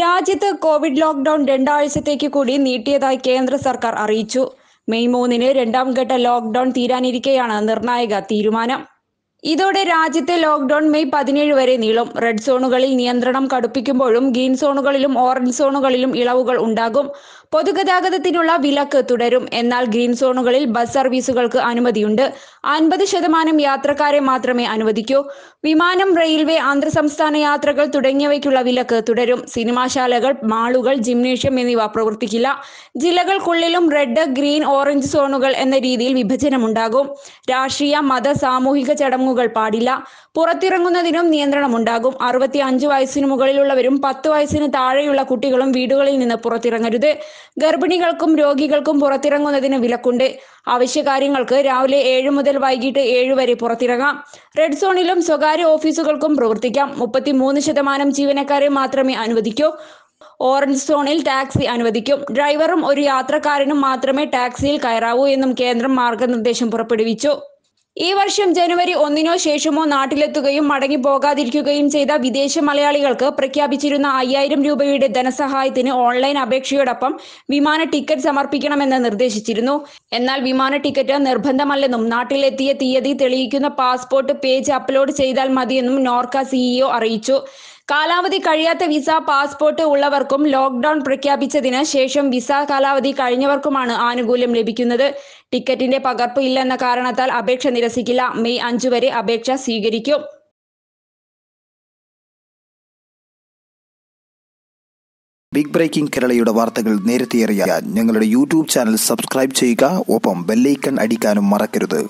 രാജ്യത്ത് Covid lockdown രണ്ടാഴ്ചത്തേക്ക് കൂടി നീട്ടിയതായി കേന്ദ്ര സർക്കാർ അറിയിച്ചു മെയ് മൂന്നിന് രണ്ടാം ഘട്ട ലോക്ക്ഡൌൺ തീരാനിരിക്കെയാണ് നിർണായക തീരുമാനം ഇതോടെ രാജ്യത്തെ ലോക്ക്ഡൌൺ മെയ് പതിനേഴ് വരെ നീളും റെഡ് സോണുകളിൽ നിയന്ത്രണം കടുപ്പിക്കുമ്പോഴും ഗ്രീൻ സോണുകളിലും ഓറഞ്ച് സോണുകളിലും ഇളവുകൾ ഉണ്ടാകും പൊതുഗതാഗതത്തിനുള്ള വിലക്ക് തുടരും എന്നാൽ ഗ്രീൻ സോണുകളിൽ ബസ് സർവീസുകൾക്ക് അനുമതിയുണ്ട് അൻപത് ശതമാനം യാത്രക്കാരെ മാത്രമേ അനുവദിക്കൂ വിമാനം റെയിൽവേ അന്തർ സംസ്ഥാന യാത്രകൾ തുടങ്ങിയവയ്ക്കുള്ള വിലക്ക് തുടരും സിനിമാശാലകൾ മാളുകൾ ജിംനേഷ്യം എന്നിവ പ്രവർത്തിക്കില്ല ജില്ലകൾക്കുള്ളിലും റെഡ് ഗ്രീൻ ഓറഞ്ച് സോണുകൾ എന്ന രീതിയിൽ വിഭജനമുണ്ടാകും രാഷ്ട്രീയ മത സാമൂഹിക ചടങ്ങുകൾ പാടില്ല പുറത്തിറങ്ങുന്നതിനും നിയന്ത്രണമുണ്ടാകും അറുപത്തി അഞ്ച് വയസ്സിന് മുകളിലുള്ളവരും പത്ത് വയസ്സിന് താഴെയുള്ള കുട്ടികളും വീടുകളിൽ നിന്ന് പുറത്തിറങ്ങരുത് ഗർഭിണികൾക്കും രോഗികൾക്കും പുറത്തിറങ്ങുന്നതിന് വിലക്കുണ്ട് ആവശ്യകാര്യങ്ങൾക്ക് രാവിലെ ഏഴ് മുതൽ വൈകിട്ട് ഏഴ് വരെ പുറത്തിറങ്ങാം റെഡ് സോണിലും സ്വകാര്യ ഓഫീസുകൾക്കും പ്രവർത്തിക്കാം മുപ്പത്തിമൂന്ന് ശതമാനം ജീവനക്കാരെ മാത്രമേ അനുവദിക്കൂ ഓറഞ്ച് സോണിൽ ടാക്സി അനുവദിക്കും ഡ്രൈവറും ഒരു യാത്രക്കാരനും മാത്രമേ ടാക്സിയിൽ കയറാവൂ എന്നും കേന്ദ്രം മാർഗനിർദ്ദേശം പുറപ്പെടുവിച്ചു ഈ വർഷം ജനുവരി ഒന്നിനോ ശേഷമോ നാട്ടിലെത്തുകയും മടങ്ങി പോകാതിരിക്കുകയും ചെയ്ത വിദേശ മലയാളികൾക്ക് പ്രഖ്യാപിച്ചിരുന്ന അയ്യായിരം രൂപയുടെ ധനസഹായത്തിന് ഓൺലൈൻ അപേക്ഷയോടൊപ്പം വിമാന ടിക്കറ്റ് സമർപ്പിക്കണമെന്ന് നിർദ്ദേശിച്ചിരുന്നു എന്നാൽ വിമാന ടിക്കറ്റ് നിർബന്ധമല്ലെന്നും നാട്ടിലെത്തിയ തീയതി തെളിയിക്കുന്ന പാസ്പോർട്ട് പേജ് അപ്ലോഡ് ചെയ്താൽ മതിയെന്നും നോർക്ക സിഇഒ അറിയിച്ചു കാലാവധി കഴിയാത്ത വിസ പാസ്പോർട്ട് ഉള്ളവർക്കും ലോക്ക്ഡൌൺ പ്രഖ്യാപിച്ചതിന് ശേഷം വിസ കാലാവധി കഴിഞ്ഞവർക്കുമാണ് ആനുകൂല്യം ലഭിക്കുന്നത് ടിക്കറ്റിന്റെ പകർപ്പ് ഇല്ലെന്ന കാരണത്താൽ അപേക്ഷ നിരസിക്കില്ല മെയ് അഞ്ചു വരെ അപേക്ഷ സ്വീകരിക്കും ബിഗ് ബ്രേക്കിംഗ് കേരളയുടെ വാർത്തകൾ നേരത്തെ അറിയാൻ ഞങ്ങളുടെ യൂട്യൂബ് ചാനൽ സബ്സ്ക്രൈബ് ചെയ്യുക ഒപ്പം ബെല്ലൈക്കൺ അടിക്കാനും മറക്കരുത്